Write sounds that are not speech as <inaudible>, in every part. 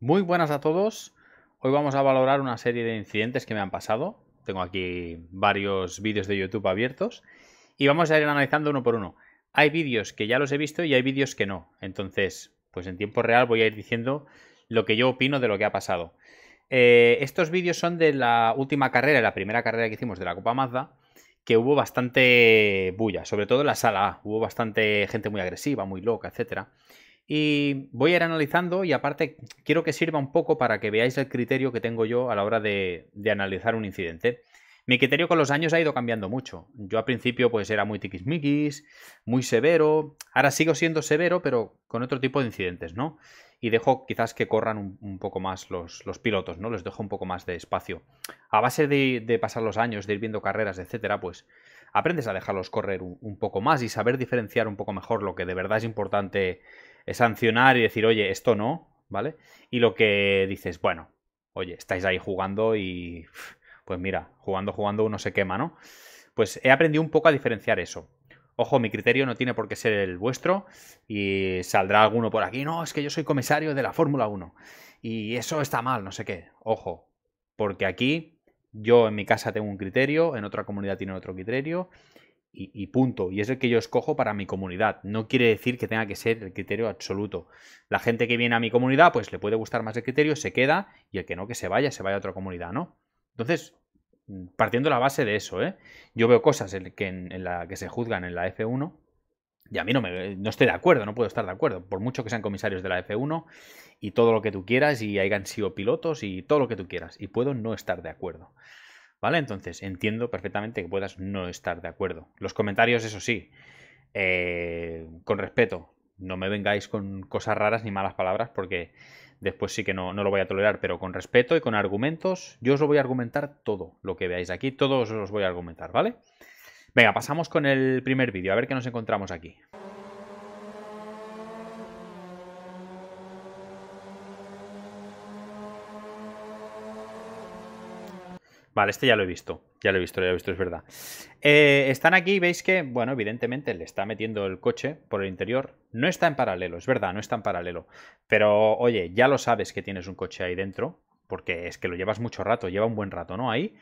Muy buenas a todos. Hoy vamos a valorar una serie de incidentes que me han pasado. Tengo aquí varios vídeos de YouTube abiertos y vamos a ir analizando uno por uno. Hay vídeos que ya los he visto y hay vídeos que no. Entonces, pues en tiempo real voy a ir diciendo lo que yo opino de lo que ha pasado. Eh, estos vídeos son de la última carrera, la primera carrera que hicimos de la Copa Mazda, que hubo bastante bulla, sobre todo en la sala A. Hubo bastante gente muy agresiva, muy loca, etcétera. Y voy a ir analizando y aparte quiero que sirva un poco para que veáis el criterio que tengo yo a la hora de, de analizar un incidente. Mi criterio con los años ha ido cambiando mucho. Yo al principio pues era muy tiquismiquis, muy severo. Ahora sigo siendo severo, pero con otro tipo de incidentes, ¿no? Y dejo quizás que corran un, poco más los, los, pilotos, ¿no? Les dejo un poco más de espacio. A base de, pasar los años, de ir viendo carreras, etcétera, pues aprendes a dejarlos correr un poco más y saber diferenciar un poco mejor lo que de verdad es importante es sancionar y decir, oye, esto no, ¿vale? Y lo que dices, bueno, oye, estáis ahí jugando y pues mira, jugando, jugando uno se quema, ¿no? Pues he aprendido un poco a diferenciar eso. Ojo, mi criterio no tiene por qué ser el vuestro y saldrá alguno por aquí, no, es que yo soy comisario de la Fórmula 1 y eso está mal, no sé qué. Ojo, porque aquí yo en mi casa tengo un criterio, en otra comunidad tiene otro criterio y, punto. Y es el que yo escojo para mi comunidad. No quiere decir que tenga que ser el criterio absoluto. La gente que viene a mi comunidad, pues le puede gustar más el criterio, se queda, y el que no, que se vaya, se vaya a otra comunidad, ¿no? Entonces, mm, partiendo la base de eso, ¿eh? Yo veo cosas en, que, la que se juzgan en la F1 y a mí no, me, no estoy de acuerdo, no puedo estar de acuerdo, por mucho que sean comisarios de la F1 y todo lo que tú quieras y hayan sido pilotos y todo lo que tú quieras, y puedo no estar de acuerdo. ¿Vale? Entonces, entiendo perfectamente que puedas no estar de acuerdo. Los comentarios, eso sí, eh, con respeto, no me vengáis con cosas raras ni malas palabras porque después sí que no, no, lo voy a tolerar, pero con respeto y con argumentos, yo os lo voy a argumentar todo lo que veáis aquí, todos os lo voy a argumentar, ¿vale? Venga, pasamos con el primer vídeo, a ver qué nos encontramos aquí. Vale, este ya lo he visto. Ya lo he visto, ya lo he visto, es verdad. Eh, están aquí veis que, bueno, evidentemente le está metiendo el coche por el interior. No está en paralelo, es verdad, no está en paralelo. Pero, oye, ya lo sabes que tienes un coche ahí dentro, porque es que lo llevas mucho rato, lleva un buen rato, ¿no? Ahí.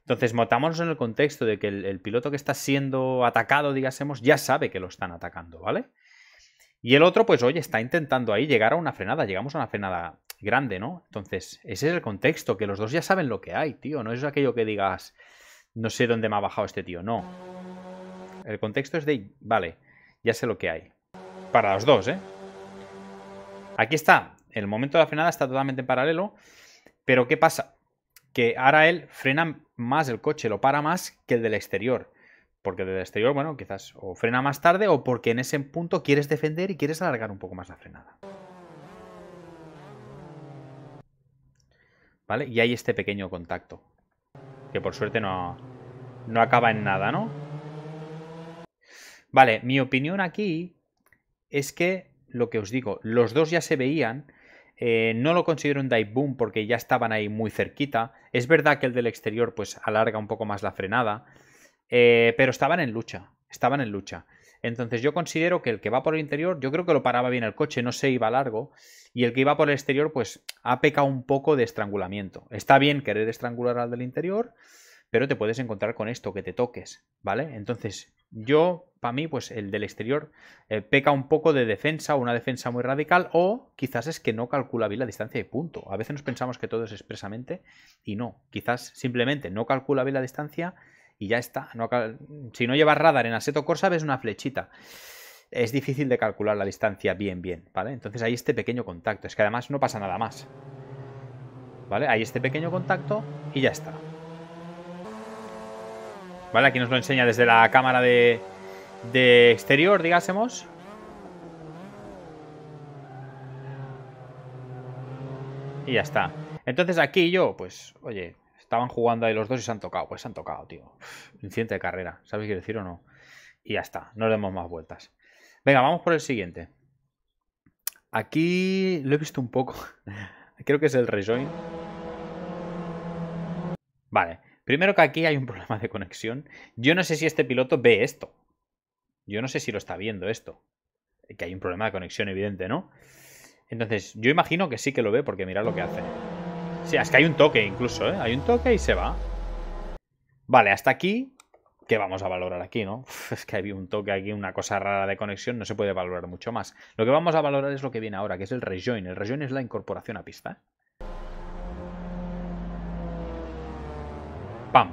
Entonces, motámonos en el contexto de que el, el piloto que está siendo atacado, digásemos, ya sabe que lo están atacando, ¿vale? Y el otro, pues, oye, está intentando ahí llegar a una frenada. Llegamos a una frenada grande, ¿no? Entonces, ese es el contexto, que los dos ya saben lo que hay, tío. No es aquello que digas, no sé dónde me ha bajado este tío, no. El contexto es de, vale, ya sé lo que hay. Para los dos, ¿eh? Aquí está, el momento de la frenada está totalmente en paralelo, pero ¿qué pasa? Que ahora él frena más el coche, lo para más que el del exterior. Porque el del exterior, bueno, quizás o frena más tarde o porque en ese punto quieres defender y quieres alargar un poco más la frenada. Y hay este pequeño contacto. Que por suerte no, no acaba en nada, ¿no? Vale, mi opinión aquí es que, lo que os digo, los dos ya se veían. Eh, no lo considero un dive boom porque ya estaban ahí muy cerquita. Es verdad que el del exterior pues alarga un poco más la frenada. Eh, pero estaban en lucha, estaban en lucha. Entonces yo considero que el que va por el interior, yo creo que lo paraba bien el coche, no se iba largo, y el que iba por el exterior, pues ha pecado un poco de estrangulamiento. Está bien querer estrangular al del interior, pero te puedes encontrar con esto, que te toques, ¿vale? Entonces yo, para mí, pues el del exterior eh, peca un poco de defensa, una defensa muy radical, o quizás es que no calcula bien la distancia de punto. A veces nos pensamos que todo es expresamente y no, quizás simplemente no calcula bien la distancia y ya está. si no llevas radar en Assetto Corsa ves una flechita. Es difícil de calcular la distancia bien, bien, ¿vale? Entonces hay este pequeño contacto. Es que además no pasa nada más. ¿Vale? Hay este pequeño contacto y ya está. ¿Vale? Aquí nos lo enseña desde la cámara de, de exterior, digásemos. Y ya está. Entonces aquí yo, pues, oye, estaban jugando ahí los dos y se han tocado. Pues se han tocado, tío. Incidente de carrera, ¿sabes qué decir o no? Y ya está, no le demos más vueltas. Venga, vamos por el siguiente. Aquí lo he visto un poco. <laughs> Creo que es el rejoin. Vale. Primero que aquí hay un problema de conexión. Yo no sé si este piloto ve esto. Yo no sé si lo está viendo esto. Que hay un problema de conexión evidente, ¿no? Entonces, yo imagino que sí que lo ve porque mira lo que hace. Sí, es que hay un toque incluso, ¿eh? Hay un toque y se va. Vale, hasta aquí. ¿Qué vamos a valorar aquí, no? es que había un toque aquí, una cosa rara de conexión, no se puede valorar mucho más. Lo que vamos a valorar es lo que viene ahora, que es el rejoin. El rejoin es la incorporación a pista. Pam.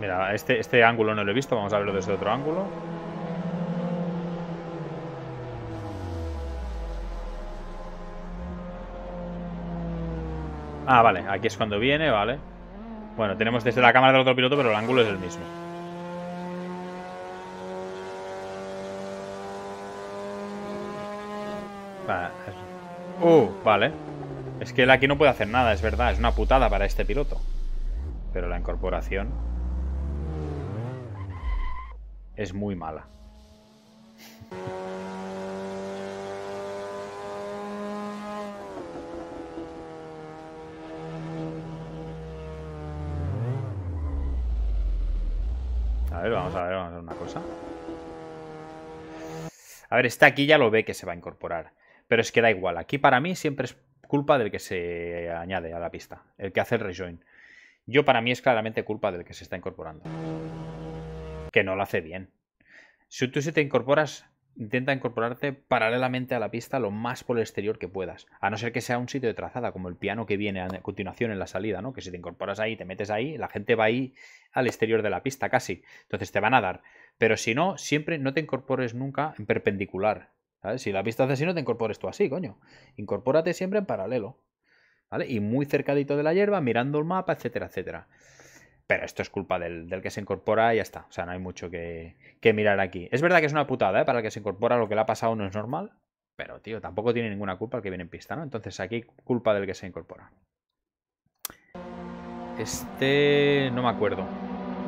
Mira, este, este ángulo no lo he visto, vamos a verlo desde otro ángulo. Ah, vale, aquí es cuando viene, vale. Bueno, tenemos desde la cámara del otro piloto, pero el ángulo es el mismo. Vale. Uh, vale. Es que él aquí no puede hacer nada, es verdad. Es una putada para este piloto. Pero la incorporación... Es muy mala. A ver, está aquí ya lo ve que se va a incorporar. Pero es que da igual. Aquí para mí siempre es culpa del que se añade a la pista, el que hace el rejoin. Yo para mí es claramente culpa del que se está incorporando. Que no lo hace bien. Si tú se te incorporas, intenta incorporarte paralelamente a la pista lo más por el exterior que puedas. A no ser que sea un sitio de trazada, como el piano que viene a continuación en la salida, ¿no? Que si te incorporas ahí, te metes ahí, la gente va ahí al exterior de la pista casi. Entonces te van a dar. Pero si no, siempre no te incorpores nunca en perpendicular. Si la pista hace así, no te incorpores tú así, coño. Incorpórate siempre en paralelo. ¿Vale? Y muy cercadito de la hierba, mirando el mapa, etcétera, etcétera. Pero esto es culpa del, que se incorpora y ya está. O sea, no hay mucho que, mirar aquí. Es verdad que es una putada, ¿eh? Para el que se incorpora lo que le ha pasado no es normal. Pero, tío, tampoco tiene ninguna culpa el que viene en pista, ¿no? Entonces aquí culpa del que se incorpora. Este... no me acuerdo.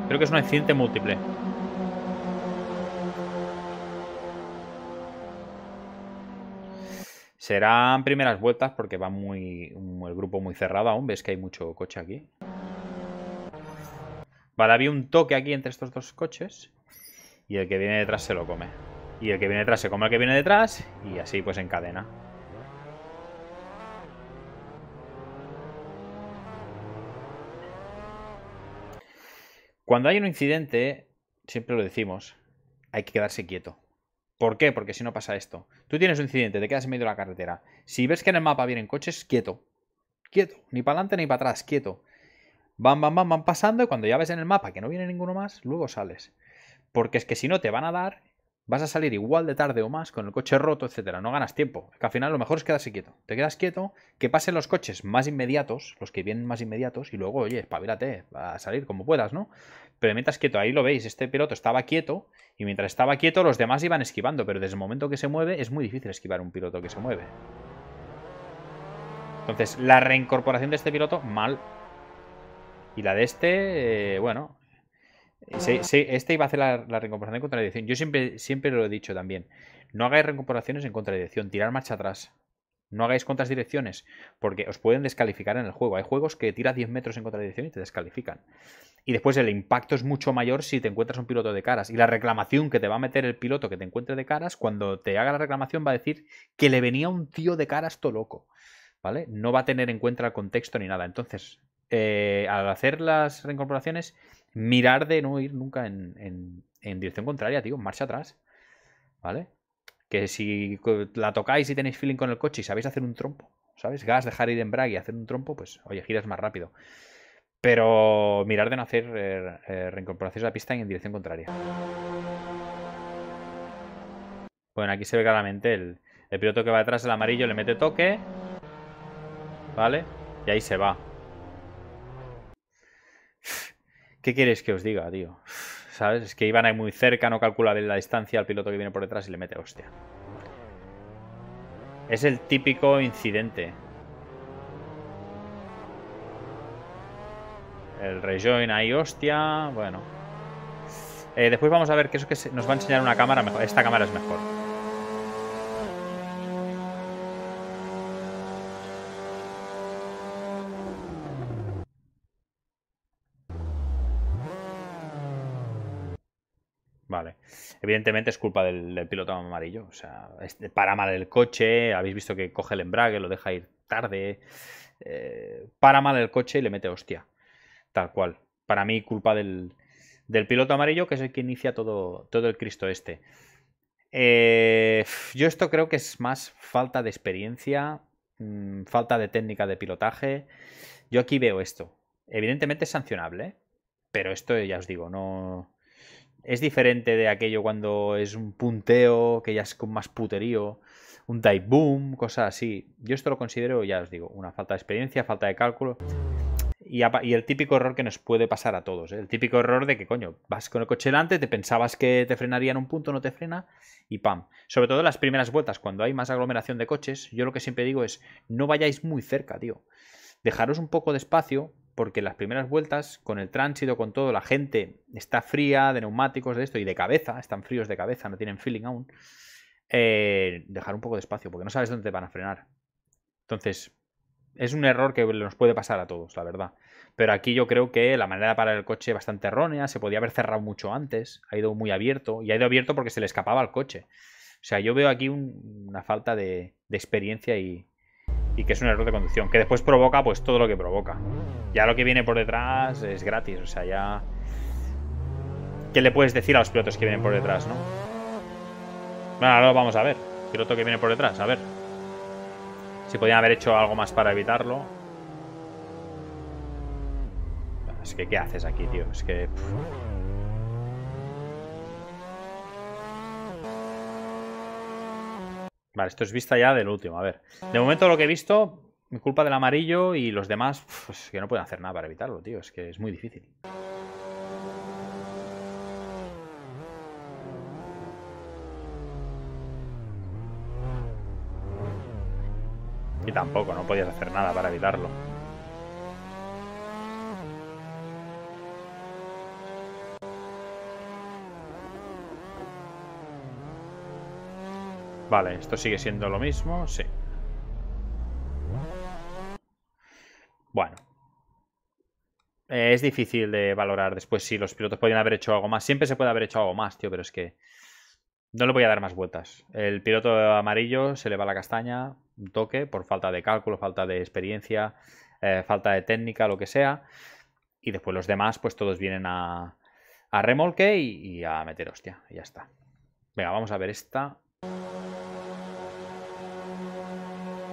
Creo que es un accidente múltiple. Serán primeras vueltas porque va muy, el grupo muy cerrado aún. Ves que hay mucho coche aquí. Vale, había un toque aquí entre estos dos coches. Y el que viene detrás se lo come. Y el que viene detrás se come al que viene detrás. Y así pues en cadena. Cuando hay un incidente, siempre lo decimos, hay que quedarse quieto. ¿Por qué? Porque si no pasa esto. Tú tienes un incidente, te quedas en medio de la carretera. Si ves que en el mapa vienen coches, quieto. Quieto. Ni para adelante ni para atrás, quieto. Van, van, van, van pasando y cuando ya ves en el mapa que no viene ninguno más, luego sales. Porque es que si no te van a dar, vas a salir igual de tarde o más con el coche roto, etcétera. No ganas tiempo. Que al final lo mejor es quedarse quieto. Te quedas quieto, que pasen los coches más inmediatos, los que vienen más inmediatos, y luego, oye, espabilate, a salir como puedas, ¿no? Pero mientras quieto, ahí lo veis, este piloto estaba quieto, y mientras estaba quieto, los demás iban esquivando, pero desde el momento que se mueve, es muy difícil esquivar un piloto que se mueve. Entonces, la reincorporación de este piloto, mal, y la de este, eh, bueno. Eh, sí, este iba a hacer la, la en contra dirección. Yo siempre, siempre lo he dicho también. No hagáis recomposiciones en contra dirección. Tirar marcha atrás. No hagáis contras direcciones, porque os pueden descalificar en el juego. Hay juegos que tiras 10 metros en contradicción y te descalifican. Y después el impacto es mucho mayor si te encuentras un piloto de caras. Y la reclamación que te va a meter el piloto que te encuentre de caras, cuando te haga la reclamación va a decir que le venía un tío de caras todo loco. ¿Vale? No va a tener en cuenta el contexto ni nada. Entonces, eh, al hacer las reincorporaciones, mirar de no ir nunca en, dirección contraria, tío, marcha atrás. ¿Vale? Que si la tocáis y tenéis feeling con el coche y sabéis hacer un trompo, ¿sabes? Gas, dejar ir en embrague y hacer un trompo, pues oye, giras más rápido. Pero mirar de no hacer eh, eh, reincorporaciones a la pista en dirección contraria. Bueno, aquí se ve claramente el, el piloto que va detrás del amarillo, le mete toque. ¿Vale? Y ahí se va. ¿Qué quieres que os diga, tío? ¿Sabes? Es que iban ahí muy cerca, no calcula bien la distancia al piloto que viene por detrás y le mete hostia. Es el típico incidente. El rejoin ahí, hostia. Bueno. Eh, después vamos a ver es lo que nos va a enseñar una cámara mejor. Esta cámara es mejor. Evidentemente es culpa del, piloto amarillo. O sea, para mal el coche, habéis visto que coge el embrague, lo deja ir tarde. Eh, para mal el coche y le mete hostia. Tal cual. Para mí, culpa del, piloto amarillo, que es el que inicia todo, todo el Cristo este. Eh, yo esto creo que es más falta de experiencia, mm, falta de técnica de pilotaje. Yo aquí veo esto. Evidentemente es sancionable, ¿eh? pero esto ya os digo, no, es diferente de aquello cuando es un punteo, que ya es con más puterío, un dive boom, cosas así. Yo esto lo considero, ya os digo, una falta de experiencia, falta de cálculo. Y, el típico error que nos puede pasar a todos. ¿eh? El típico error de que, coño, vas con el coche delante, te pensabas que te frenaría en un punto, no te frena, y pam. Sobre todo en las primeras vueltas, cuando hay más aglomeración de coches, yo lo que siempre digo es, no vayáis muy cerca, tío. Dejaros un poco de espacio, porque las primeras vueltas, con el tránsito, con todo, la gente está fría de neumáticos, de esto, y de cabeza, están fríos de cabeza, no tienen feeling aún, eh, dejar un poco de espacio, porque no sabes dónde te van a frenar. Entonces, es un error que nos puede pasar a todos, la verdad. Pero aquí yo creo que la manera de parar el coche es bastante errónea, se podía haber cerrado mucho antes, ha ido muy abierto, y ha ido abierto porque se le escapaba al coche. O sea, yo veo aquí una falta de experiencia y, y que es un error de conducción, que después provoca pues todo lo que provoca. Ya lo que viene por detrás es gratis, o sea, ya... ¿Qué le puedes decir a los pilotos que vienen por detrás, no? Bueno, ahora lo vamos a ver. Piloto que viene por detrás, a ver. Si podían haber hecho algo más para evitarlo. Es que, ¿qué haces aquí, tío? Es que... Vale, esto es vista ya del último, a ver. De momento lo que he visto, mi culpa del amarillo y los demás, pues que no pueden hacer nada para evitarlo, tío. Es que es muy difícil. Y tampoco, no podías hacer nada para evitarlo. Vale, esto sigue siendo lo mismo, sí. Bueno. Eh, es difícil de valorar después si los pilotos podían haber hecho algo más. Siempre se puede haber hecho algo más, tío, pero es que... No le voy a dar más vueltas. El piloto amarillo se le va la castaña, un toque, por falta de cálculo, falta de experiencia, eh, falta de técnica, lo que sea. Y después los demás, pues todos vienen a, remolque y, y a meter hostia. Y ya está. Venga, vamos a ver esta.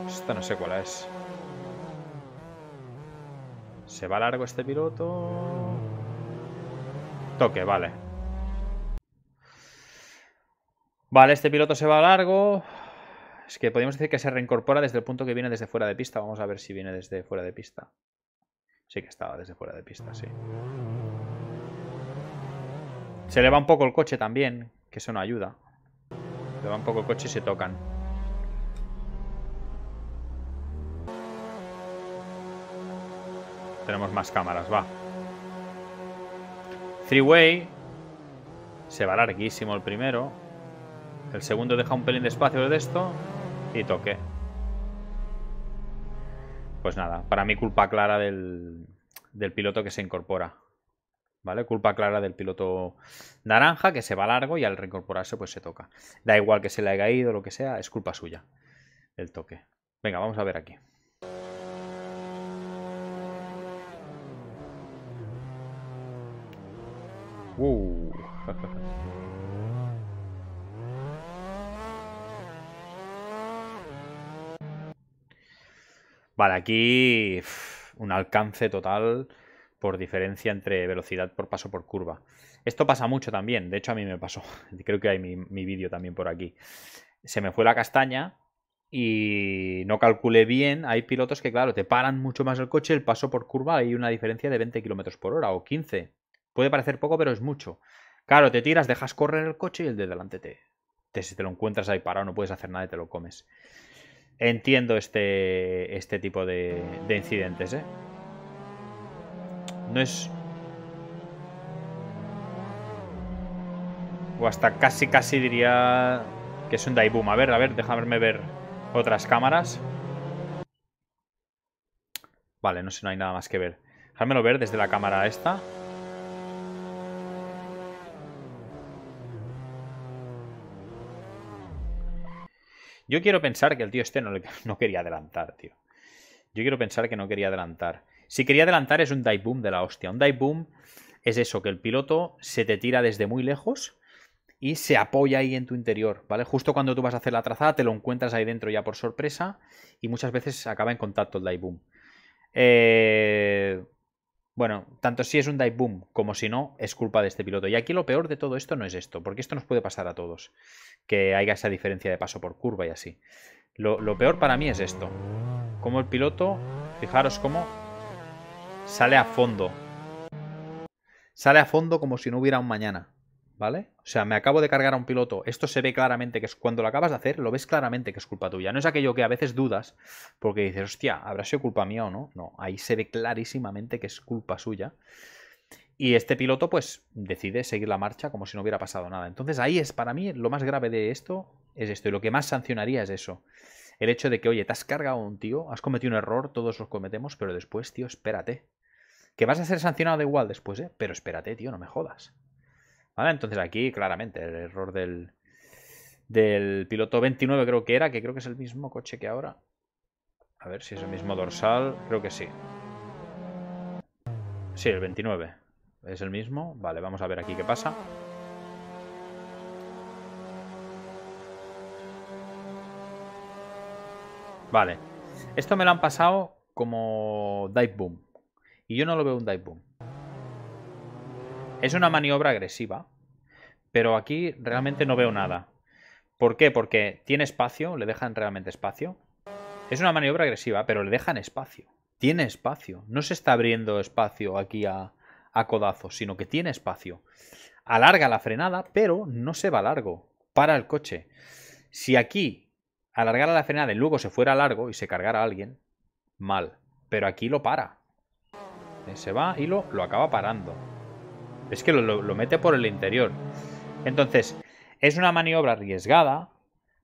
Esta no sé cuál es. ¿Se va largo este piloto? Toque, vale. Vale, este piloto se va largo. Es que podríamos decir que se reincorpora desde el punto que viene desde fuera de pista. Vamos a ver si viene desde fuera de pista. Sí que estaba desde fuera de pista, sí. Se eleva un poco el coche también, que eso no ayuda. Le va un poco coche y se tocan. Tenemos más cámaras, va. Three-way. Se va larguísimo el primero. El segundo deja un pelín de espacio de esto. Y toque. Pues nada, para mí culpa clara del piloto que se incorpora. ¿vale? Culpa clara del piloto naranja que se va largo y al reincorporarse pues se toca. Da igual que se le haya ido, lo que sea, es culpa suya el toque. Venga, vamos a ver aquí. Uh. <laughs> vale, aquí un alcance total por diferencia entre velocidad por paso por curva. Esto pasa mucho también, de hecho a mí me pasó, <laughs> creo que hay mi, vídeo también por aquí. Se me fue la castaña y no calculé bien, hay pilotos que claro, te paran mucho más el coche, el paso por curva hay una diferencia de 20 km por hora o 15. Puede parecer poco, pero es mucho. Claro, te tiras, dejas correr el coche y el de delante te, te si te lo encuentras ahí parado, no puedes hacer nada y te lo comes. Entiendo este, este tipo de, de incidentes, ¿eh? No es... O hasta casi, casi diría que es un Daiboom. A ver, a ver, déjame ver otras cámaras. Vale, no sé, no hay nada más que ver. Déjamelo ver desde la cámara esta. Yo quiero pensar que el tío este no, <laughs> no quería adelantar, tío. Yo quiero pensar que no quería adelantar. Si quería adelantar es un dive boom de la hostia. Un dive boom es eso, que el piloto se te tira desde muy lejos y se apoya ahí en tu interior, ¿vale? Justo cuando tú vas a hacer la trazada te lo encuentras ahí dentro ya por sorpresa y muchas veces acaba en contacto el dive boom. Eh... Bueno, tanto si es un dive boom como si no, es culpa de este piloto. Y aquí lo peor de todo esto no es esto, porque esto nos puede pasar a todos, que haya esa diferencia de paso por curva y así. Lo, lo peor para mí es esto, como el piloto, fijaros cómo sale a fondo. Sale a fondo como si no hubiera un mañana. ¿Vale? O sea, me acabo de cargar a un piloto. Esto se ve claramente que es cuando lo acabas de hacer, lo ves claramente que es culpa tuya. No es aquello que a veces dudas porque dices, hostia, ¿habrá sido culpa mía o no? No, ahí se ve clarísimamente que es culpa suya. Y este piloto, pues, decide seguir la marcha como si no hubiera pasado nada. Entonces, ahí es para mí lo más grave de esto, es esto. Y lo que más sancionaría es eso el hecho de que, oye, te has cargado un tío, has cometido un error, todos los cometemos, pero después, tío, espérate. Que vas a ser sancionado igual después, ¿eh? Pero espérate, tío, no me jodas. ¿Vale? Entonces aquí, claramente, el error del, del piloto 29 creo que era, que creo que es el mismo coche que ahora. A ver si es el mismo dorsal, creo que sí. Sí, el 29. ¿Es el mismo? Vale, vamos a ver aquí qué pasa. Vale. Esto me lo han pasado como dive boom. Y yo no lo veo un dive boom. Es una maniobra agresiva. Pero aquí realmente no veo nada. ¿Por qué? Porque tiene espacio, le dejan realmente espacio. Es una maniobra agresiva, pero le dejan espacio. Tiene espacio. No se está abriendo espacio aquí a, a codazos, sino que tiene espacio. Alarga la frenada, pero no se va largo. Para el coche. Si aquí a la frenada y luego se fuera largo y se cargara alguien, mal. Pero aquí lo para. Eh, se va y lo, lo acaba parando. Es que lo, mete por el interior. Entonces, es una maniobra arriesgada,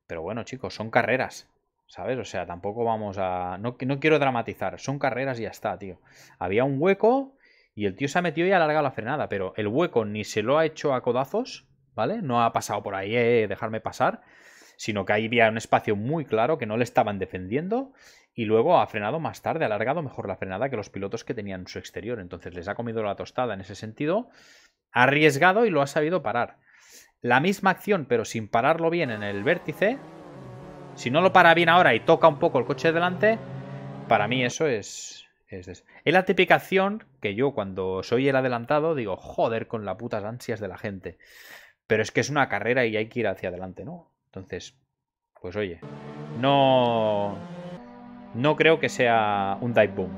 pero bueno, chicos, son carreras. ¿Sabes? O sea, tampoco vamos a. No, no, quiero dramatizar, son carreras y ya está, tío. Había un hueco y el tío se ha metido y ha alargado la frenada, pero el hueco ni se lo ha hecho a codazos, ¿vale? No ha pasado por ahí, eh, eh, dejarme pasar sino que ahí había un espacio muy claro que no le estaban defendiendo y luego ha frenado más tarde, ha alargado mejor la frenada que los pilotos que tenían en su exterior. Entonces les ha comido la tostada en ese sentido, ha arriesgado y lo ha sabido parar. La misma acción, pero sin pararlo bien en el vértice. Si no lo para bien ahora y toca un poco el coche delante, para mí eso es, es, es. Es la típica acción que yo cuando soy el adelantado digo, joder, con las putas ansias de la gente. Pero es que es una carrera y hay que ir hacia adelante, ¿no? Entonces, pues oye, no, no creo que sea un dive boom.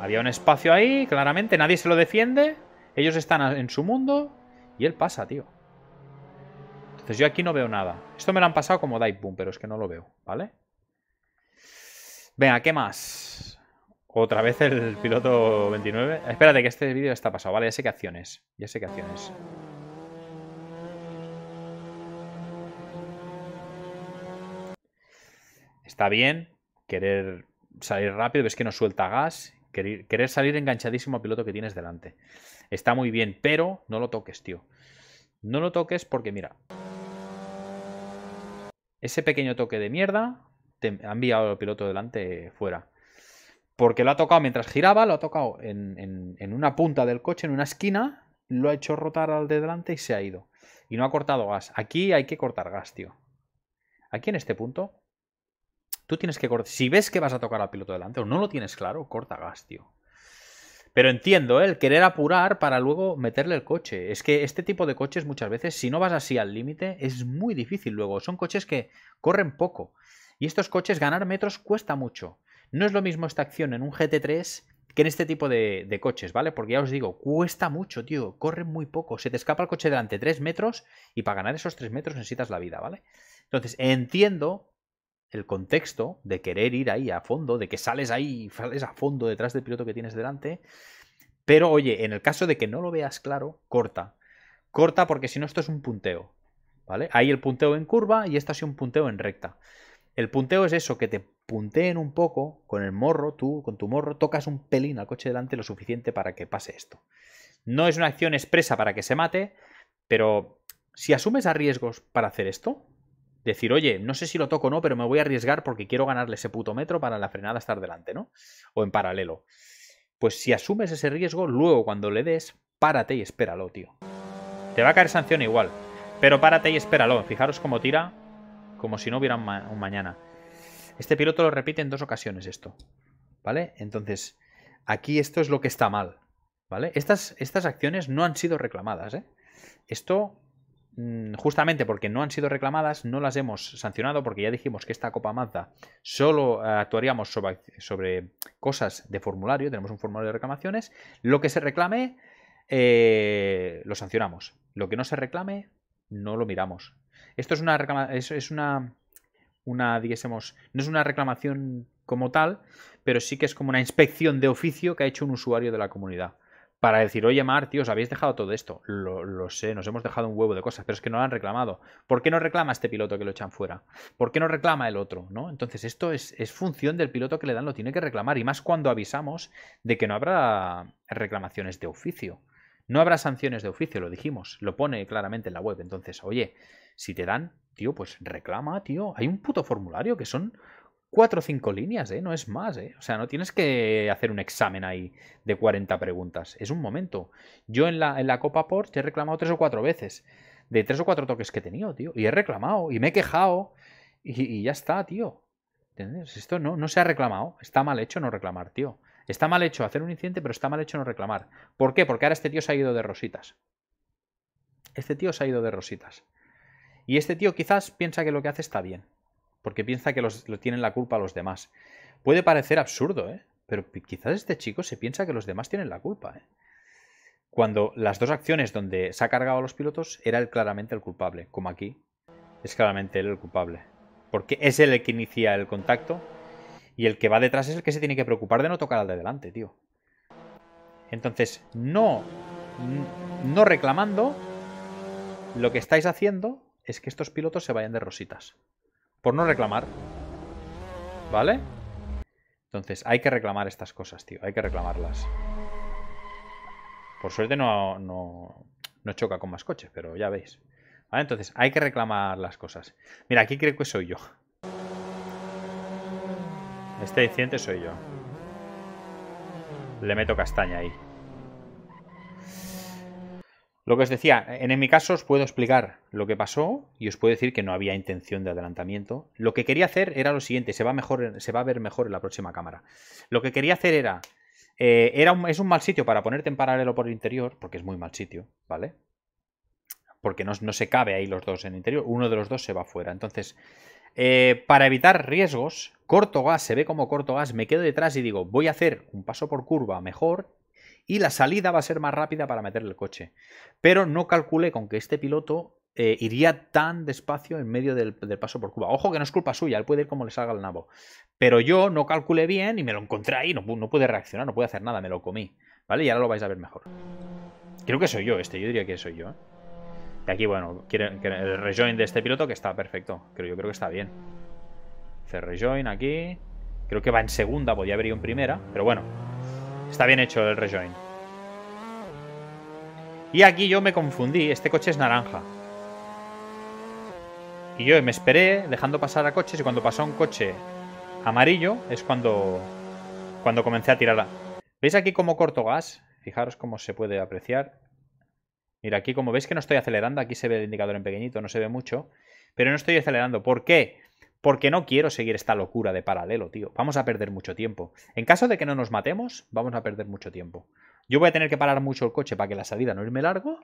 Había un espacio ahí, claramente, nadie se lo defiende, ellos están en su mundo y él pasa, tío. Entonces yo aquí no veo nada. Esto me lo han pasado como dive boom, pero es que no lo veo, ¿vale? Venga, ¿qué más? Otra vez el piloto 29. Espérate que este vídeo está pasado, ¿vale? Ya sé qué acciones, ya sé qué acciones. Está bien querer salir rápido, ves que no suelta gas, querer, salir enganchadísimo al piloto que tienes delante. Está muy bien, pero no lo toques, tío. No lo toques porque, mira, ese pequeño toque de mierda te ha enviado al piloto delante fuera. Porque lo ha tocado mientras giraba, lo ha tocado en, una punta del coche, en una esquina, lo ha hecho rotar al de delante y se ha ido. Y no ha cortado gas. Aquí hay que cortar gas, tío. Aquí en este punto Tú tienes que cortar. Si ves que vas a tocar al piloto delante o no lo tienes claro, corta gas, tío. Pero entiendo, ¿eh? el querer apurar para luego meterle el coche. Es que este tipo de coches muchas veces, si no vas así al límite, es muy difícil luego. Son coches que corren poco. Y estos coches ganar metros cuesta mucho. No es lo mismo esta acción en un GT3 que en este tipo de, coches, ¿vale? Porque ya os digo, cuesta mucho, tío. Corre muy poco. Se te escapa el coche delante 3 metros y para ganar esos 3 metros necesitas la vida, ¿vale? Entonces, entiendo el contexto de querer ir ahí a fondo, de que sales ahí, sales a fondo detrás del piloto que tienes delante. Pero oye, en el caso de que no lo veas claro, corta. Corta porque si no esto es un punteo. ¿Vale? Ahí el punteo en curva y esto ha sido un punteo en recta. El punteo es eso, que te punteen un poco con el morro, tú con tu morro tocas un pelín al coche delante lo suficiente para que pase esto. No es una acción expresa para que se mate, pero si asumes a riesgos para hacer esto, decir, oye, no sé si lo toco o no, pero me voy a arriesgar porque quiero ganarle ese puto metro para la frenada estar delante, ¿no? O en paralelo. Pues si asumes ese riesgo, luego cuando le des, párate y espéralo, tío. Te va a caer sanción igual, pero párate y espéralo. Fijaros cómo tira, como si no hubiera un, mañana. Este piloto lo repite en dos ocasiones esto, ¿vale? Entonces, aquí esto es lo que está mal, ¿vale? Estas, estas acciones no han sido reclamadas, ¿eh? Esto Mm, justamente porque no han sido reclamadas, no las hemos sancionado porque ya dijimos que esta Copa Mazda solo eh, actuaríamos sobre, cosas de formulario, tenemos un formulario de reclamaciones, lo que se reclame eh, lo sancionamos, lo que no se reclame no lo miramos. Esto es una es, es una, una, no es una reclamación como tal, pero sí que es como una inspección de oficio que ha hecho un usuario de la comunidad para decir, oye Mar, tío, os habéis dejado todo esto. Lo, sé, nos hemos dejado un huevo de cosas, pero es que no lo han reclamado. ¿Por qué no reclama este piloto que lo echan fuera? ¿Por qué no reclama el otro? ¿No? Entonces, esto es, es función del piloto que le dan, lo tiene que reclamar. Y más cuando avisamos de que no habrá reclamaciones de oficio. No habrá sanciones de oficio, lo dijimos, lo pone claramente en la web. Entonces, oye, si te dan, tío, pues reclama, tío. Hay un puto formulario que son cuatro o cinco líneas, ¿eh? No es más, ¿eh? O sea, no tienes que hacer un examen ahí de 40 preguntas. Es un momento. Yo en la, en la Copa Porsche he reclamado tres o cuatro veces. De tres o cuatro toques que he tenido, tío. Y he reclamado, y me he quejado. Y, ya está, tío. ¿Entiendes? Esto no, no se ha reclamado. Está mal hecho no reclamar, tío. Está mal hecho hacer un incidente, pero está mal hecho no reclamar. ¿Por qué? Porque ahora este tío se ha ido de rositas. Este tío se ha ido de rositas. Y este tío quizás piensa que lo que hace está bien porque piensa que los, lo tienen la culpa a los demás. Puede parecer absurdo, ¿eh? pero quizás este chico se piensa que los demás tienen la culpa. ¿eh? Cuando las dos acciones donde se ha cargado a los pilotos era él claramente el culpable, como aquí, es claramente él el culpable. Porque es él el que inicia el contacto y el que va detrás es el que se tiene que preocupar de no tocar al de delante, tío. Entonces, no, no reclamando, lo que estáis haciendo es que estos pilotos se vayan de rositas. Por no reclamar. ¿Vale? Entonces, hay que reclamar estas cosas, tío. Hay que reclamarlas. Por suerte no, no, no choca con más coches, pero ya veis. ¿Vale? Entonces, hay que reclamar las cosas. Mira, aquí creo que soy yo. Este incidente soy yo. Le meto castaña ahí. Lo que os decía, en mi caso os puedo explicar lo que pasó y os puedo decir que no había intención de adelantamiento. Lo que quería hacer era lo siguiente, se va, mejor, se va a ver mejor en la próxima cámara. Lo que quería hacer era, eh, es un mal sitio para ponerte en paralelo por el interior, porque es muy mal sitio, ¿vale? Porque no, se cabe ahí los dos en el interior, uno de los dos se va fuera. Entonces, eh, para evitar riesgos, corto gas, se ve como corto gas, me quedo detrás y digo, voy a hacer un paso por curva mejor y la salida va a ser más rápida para meterle el coche. Pero no calculé con que este piloto eh, iría tan despacio en medio del, paso por Cuba. Ojo que no es culpa suya, él puede ir como le salga el nabo. Pero yo no calculé bien y me lo encontré ahí, no, puede pude reaccionar, no pude hacer nada, me lo comí. ¿Vale? Y ahora lo vais a ver mejor. Creo que soy yo este, yo diría que soy yo. De ¿eh? aquí, bueno, el rejoin de este piloto que está perfecto. Creo, yo creo que está bien. Hace rejoin aquí. Creo que va en segunda, podría haber ido en primera, pero bueno. Está bien hecho el rejoin. Y aquí yo me confundí. Este coche es naranja. Y yo me esperé dejando pasar a coches y cuando pasó un coche amarillo es cuando, cuando comencé a tirarla. ¿Veis aquí cómo corto gas? Fijaros cómo se puede apreciar. Mira, aquí como veis que no estoy acelerando, aquí se ve el indicador en pequeñito, no se ve mucho, pero no estoy acelerando. ¿Por qué? Porque no quiero seguir esta locura de paralelo, tío. Vamos a perder mucho tiempo. En caso de que no nos matemos, vamos a perder mucho tiempo. Yo voy a tener que parar mucho el coche para que la salida no irme largo.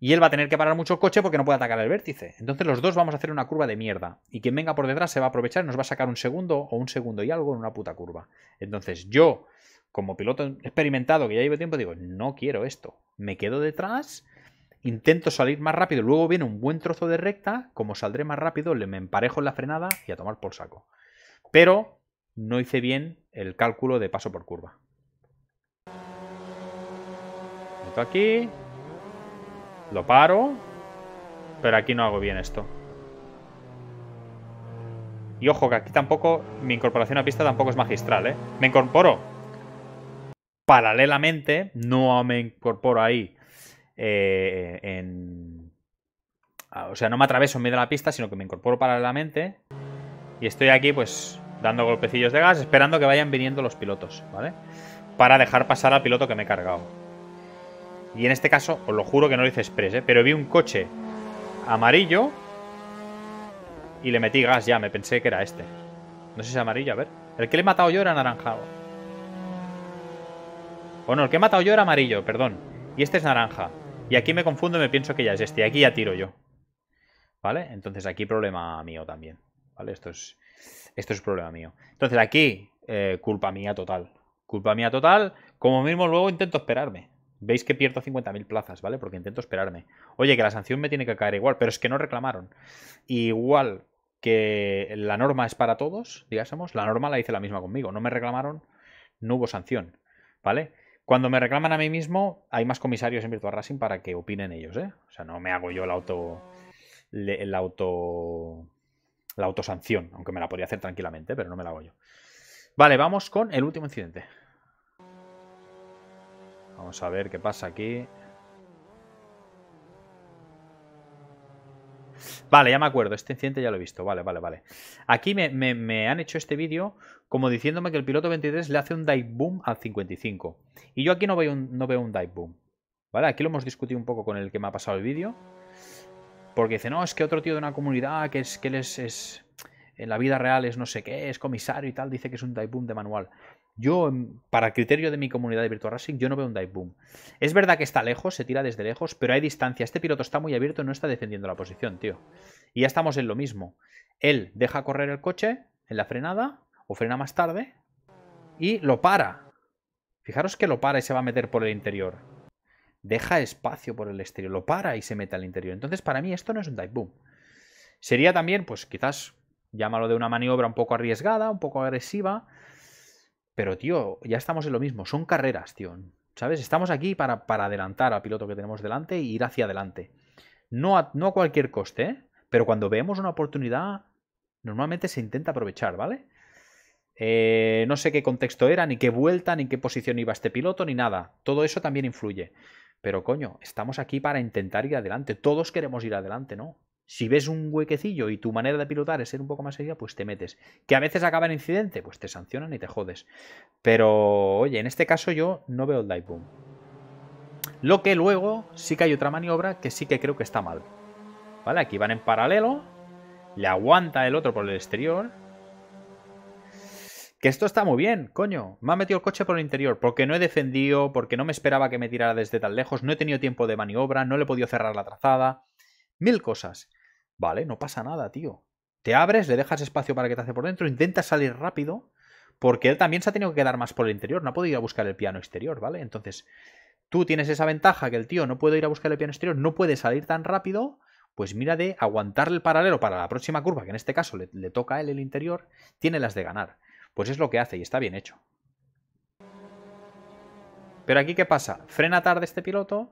Y él va a tener que parar mucho el coche porque no puede atacar el vértice. Entonces los dos vamos a hacer una curva de mierda. Y quien venga por detrás se va a aprovechar y nos va a sacar un segundo o un segundo y algo en una puta curva. Entonces yo, como piloto experimentado que ya llevo tiempo, digo, no quiero esto. Me quedo detrás intento salir más rápido, luego viene un buen trozo de recta, como saldré más rápido, le me emparejo en la frenada y a tomar por saco. Pero no hice bien el cálculo de paso por curva. Meto aquí, lo paro, pero aquí no hago bien esto. Y ojo, que aquí tampoco, mi incorporación a pista tampoco es magistral, ¿eh? Me incorporo paralelamente, no me incorporo ahí eh, ah, o sea, no me atraveso en medio de la pista, sino que me incorporo paralelamente. Y estoy aquí, pues, dando golpecillos de gas, esperando que vayan viniendo los pilotos, ¿vale? Para dejar pasar al piloto que me he cargado. Y en este caso, os lo juro que no lo hice express, ¿eh? Pero vi un coche amarillo y le metí gas ya, me pensé que era este. No sé si es amarillo, a ver. El que le he matado yo era anaranjado. bueno el que he matado yo era amarillo, perdón. Y este es naranja. Y aquí me confundo y me pienso que ya es este. Aquí ya tiro yo. ¿Vale? Entonces aquí problema mío también. ¿Vale? Esto es, esto es problema mío. Entonces aquí, eh, culpa mía total. Culpa mía total. Como mismo luego intento esperarme. Veis que pierdo 50.000 plazas, ¿vale? Porque intento esperarme. Oye, que la sanción me tiene que caer igual, pero es que no reclamaron. Igual que la norma es para todos, digásemos, la norma la hice la misma conmigo. No me reclamaron, no hubo sanción, ¿vale? Cuando me reclaman a mí mismo, hay más comisarios en Virtual Racing para que opinen ellos, ¿eh? O sea, no me hago yo el auto. auto. La autosanción, aunque me la podría hacer tranquilamente, pero no me la hago yo. Vale, vamos con el último incidente. Vamos a ver qué pasa aquí. Vale, ya me acuerdo, este incidente ya lo he visto, vale, vale, vale. Aquí me, han hecho este vídeo como diciéndome que el piloto 23 le hace un dive boom al 55. Y yo aquí no veo un, no veo un dive boom. ¿Vale? Aquí lo hemos discutido un poco con el que me ha pasado el vídeo. Porque dice, no, es que otro tío de una comunidad que es que él es, es en la vida real es no sé qué, es comisario y tal, dice que es un dive boom de manual. Yo, para criterio de mi comunidad de Virtual Racing, yo no veo un dive boom. Es verdad que está lejos, se tira desde lejos, pero hay distancia. Este piloto está muy abierto, no está defendiendo la posición, tío. Y ya estamos en lo mismo. Él deja correr el coche en la frenada, o frena más tarde, y lo para. Fijaros que lo para y se va a meter por el interior. Deja espacio por el exterior, lo para y se mete al interior. Entonces, para mí, esto no es un dive boom. Sería también, pues quizás, llámalo de una maniobra un poco arriesgada, un poco agresiva, pero, tío, ya estamos en lo mismo. Son carreras, tío. ¿Sabes? Estamos aquí para, para adelantar al piloto que tenemos delante e ir hacia adelante. No a, no cualquier coste, ¿eh? pero cuando vemos una oportunidad, normalmente se intenta aprovechar, ¿vale? Eh, no sé qué contexto era, ni qué vuelta, ni en qué posición iba este piloto, ni nada. Todo eso también influye. Pero coño, estamos aquí para intentar ir adelante. Todos queremos ir adelante, ¿no? Si ves un huequecillo y tu manera de pilotar es ser un poco más seria, pues te metes. Que a veces acaba en incidente, pues te sancionan y te jodes. Pero, oye, en este caso yo no veo el dive boom. Lo que luego sí que hay otra maniobra que sí que creo que está mal. ¿Vale? Aquí van en paralelo. Le aguanta el otro por el exterior. Que esto está muy bien, coño. Me ha metido el coche por el interior. Porque no he defendido, porque no me esperaba que me tirara desde tan lejos. No he tenido tiempo de maniobra, no le he podido cerrar la trazada. Mil cosas. Vale, no pasa nada, tío. Te abres, le dejas espacio para que te hace por dentro, intentas salir rápido, porque él también se ha tenido que quedar más por el interior, no ha podido ir a buscar el piano exterior, ¿vale? Entonces, tú tienes esa ventaja que el tío no puede ir a buscar el piano exterior, no puede salir tan rápido, pues mira de aguantarle el paralelo para la próxima curva, que en este caso le, toca a él el interior, tiene las de ganar. Pues es lo que hace y está bien hecho. Pero aquí, ¿qué pasa? Frena tarde este piloto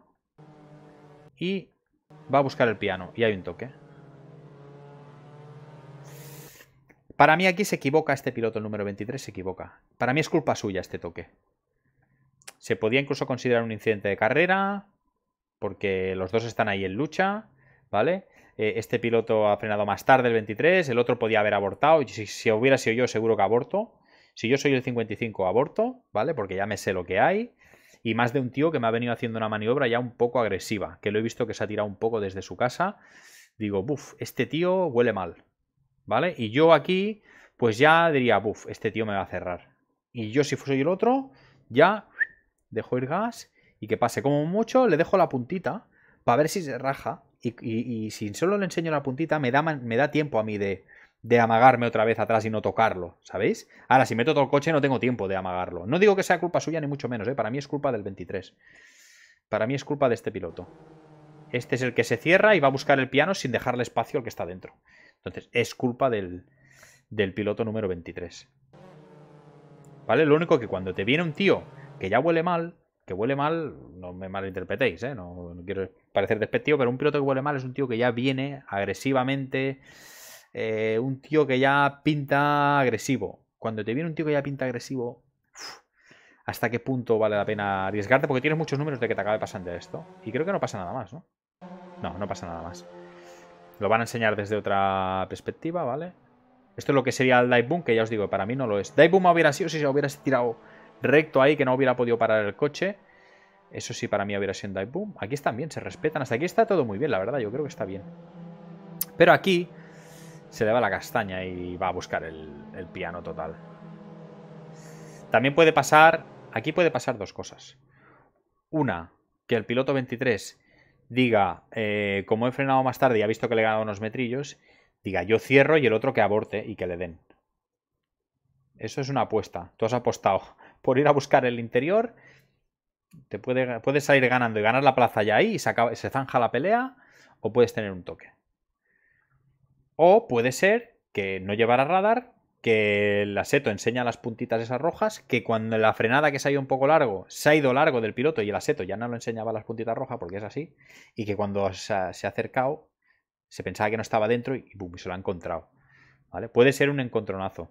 y va a buscar el piano y hay un toque. Para mí aquí se equivoca este piloto, el número 23 se equivoca. Para mí es culpa suya este toque. Se podía incluso considerar un incidente de carrera, porque los dos están ahí en lucha, ¿vale? Eh, este piloto ha frenado más tarde el 23, el otro podía haber abortado, si, hubiera sido yo seguro que aborto. Si yo soy el 55 aborto, ¿vale? Porque ya me sé lo que hay y más de un tío que me ha venido haciendo una maniobra ya un poco agresiva, que lo he visto que se ha tirado un poco desde su casa. Digo, buf, este tío huele mal. ¿vale? Y yo aquí, pues ya diría, buf, este tío me va a cerrar. Y yo si yo el otro, ya dejo ir gas y que pase como mucho, le dejo la puntita para ver si se raja. Y, si solo le enseño la puntita, me da, me da tiempo a mí de, de amagarme otra vez atrás y no tocarlo, ¿sabéis? Ahora, si meto todo el coche no tengo tiempo de amagarlo. No digo que sea culpa suya ni mucho menos, ¿eh? Para mí es culpa del 23. Para mí es culpa de este piloto. Este es el que se cierra y va a buscar el piano sin dejarle espacio al que está dentro. Entonces, es culpa del, piloto número 23. ¿Vale? Lo único que cuando te viene un tío que ya huele mal, que huele mal, no me malinterpretéis, ¿eh? no, quiero parecer despectivo, pero un piloto que huele mal es un tío que ya viene agresivamente, eh, un tío que ya pinta agresivo. Cuando te viene un tío que ya pinta agresivo, ¿hasta qué punto vale la pena arriesgarte? Porque tienes muchos números de que te acabe pasando esto. Y creo que no pasa nada más, ¿no? No, no pasa nada más. Lo van a enseñar desde otra perspectiva, ¿vale? Esto es lo que sería el dive boom, que ya os digo, para mí no lo es. Dive boom hubiera sido si se hubiera tirado recto ahí, que no hubiera podido parar el coche. Eso sí, para mí hubiera sido un dive boom. Aquí están bien, se respetan. Hasta aquí está todo muy bien, la verdad, yo creo que está bien. Pero aquí se le va la castaña y va a buscar el, el piano total. También puede pasar, aquí puede pasar dos cosas. Una, que el piloto 23 diga, eh, como he frenado más tarde y ha visto que le he ganado unos metrillos, diga, yo cierro y el otro que aborte y que le den. Eso es una apuesta. Tú has apostado <laughs> por ir a buscar el interior, te puede, puedes salir ganando y ganar la plaza ya ahí y se, se zanja la pelea, o puedes tener un toque. O puede ser que no llevara radar, que el aseto enseña las puntitas esas rojas, que cuando la frenada que se ha ido un poco largo, se ha ido largo del piloto y el aseto ya no lo enseñaba las puntitas rojas porque es así, y que cuando se ha, acercado se pensaba que no estaba dentro y, boom, se lo ha encontrado. ¿Vale? Puede ser un encontronazo.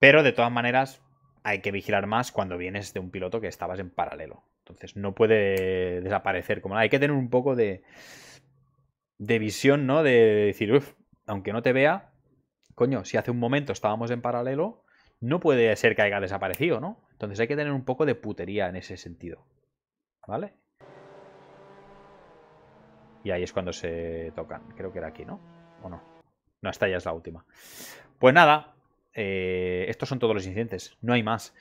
Pero de todas maneras hay que vigilar más cuando vienes de un piloto que estabas en paralelo. Entonces no puede desaparecer como Hay que tener un poco de, de visión, ¿no? De decir, uff, aunque no te vea, coño, si hace un momento estábamos en paralelo, no puede ser que haya desaparecido, ¿no? Entonces hay que tener un poco de putería en ese sentido. ¿Vale? Y ahí es cuando se tocan. Creo que era aquí, ¿no? ¿O no? No, esta ya es la última. Pues nada, eh, estos son todos los incidentes, no hay más.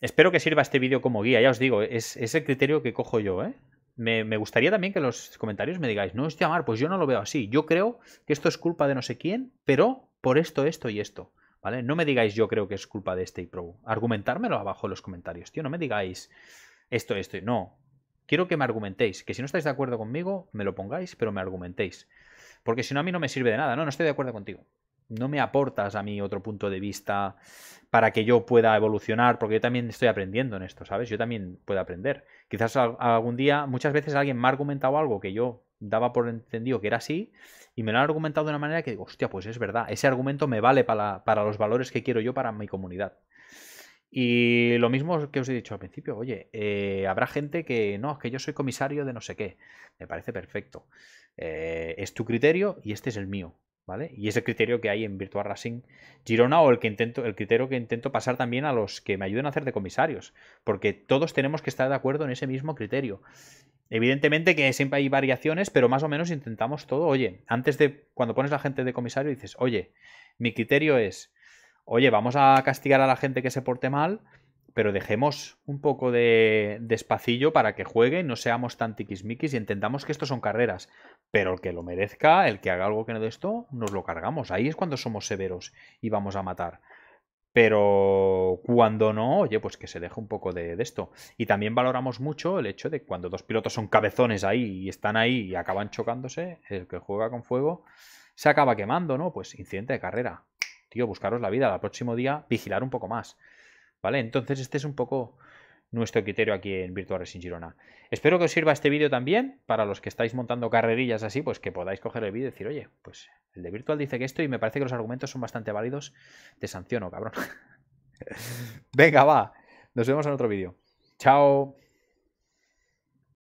Espero que sirva este vídeo como guía, ya os digo, es, el criterio que cojo yo, ¿eh? Me, gustaría también que en los comentarios me digáis, no es llamar, pues yo no lo veo así. Yo creo que esto es culpa de no sé quién, pero por esto, esto y esto. ¿Vale? No me digáis yo creo que es culpa de este Pro. Argumentármelo abajo en los comentarios, tío. No me digáis esto, esto y no. Quiero que me argumentéis. Que si no estáis de acuerdo conmigo, me lo pongáis, pero me argumentéis. Porque si no, a mí no me sirve de nada. No, no estoy de acuerdo contigo. No me aportas a mí otro punto de vista para que yo pueda evolucionar, porque yo también estoy aprendiendo en esto, ¿sabes? Yo también puedo aprender. Quizás algún día, muchas veces alguien me ha argumentado algo que yo daba por entendido que era así y me lo han argumentado de una manera que digo, hostia, pues es verdad, ese argumento me vale para, los valores que quiero yo para mi comunidad. Y lo mismo que os he dicho al principio, oye, eh, habrá gente que no, es que yo soy comisario de no sé qué, me parece perfecto. Eh, es tu criterio y este es el mío. Y es el criterio que hay en Virtual Racing Girona o el, que intento, el criterio que intento pasar también a los que me ayuden a hacer de comisarios, porque todos tenemos que estar de acuerdo en ese mismo criterio. Evidentemente que siempre hay variaciones, pero más o menos intentamos todo. Oye, antes de cuando pones a la gente de comisario dices, oye, mi criterio es, oye, vamos a castigar a la gente que se porte mal, pero dejemos un poco de, despacillo para que juegue, no seamos tan tiquismiquis y entendamos que esto son carreras. Pero el que lo merezca, el que haga algo que no de esto, nos lo cargamos. Ahí es cuando somos severos y vamos a matar. Pero cuando no, oye, pues que se deje un poco de, de, esto. Y también valoramos mucho el hecho de cuando dos pilotos son cabezones ahí y están ahí y acaban chocándose, el que juega con fuego se acaba quemando, ¿no? Pues incidente de carrera. Tío, buscaros la vida. Al próximo día, vigilar un poco más. ¿Vale? Entonces este es un poco nuestro criterio aquí en Virtual Racing Girona. Espero que os sirva este vídeo también, para los que estáis montando carrerillas así, pues que podáis coger el vídeo y decir, oye, pues el de Virtual dice que esto y me parece que los argumentos son bastante válidos, te sanciono, cabrón. <laughs> Venga, va, nos vemos en otro vídeo. Chao.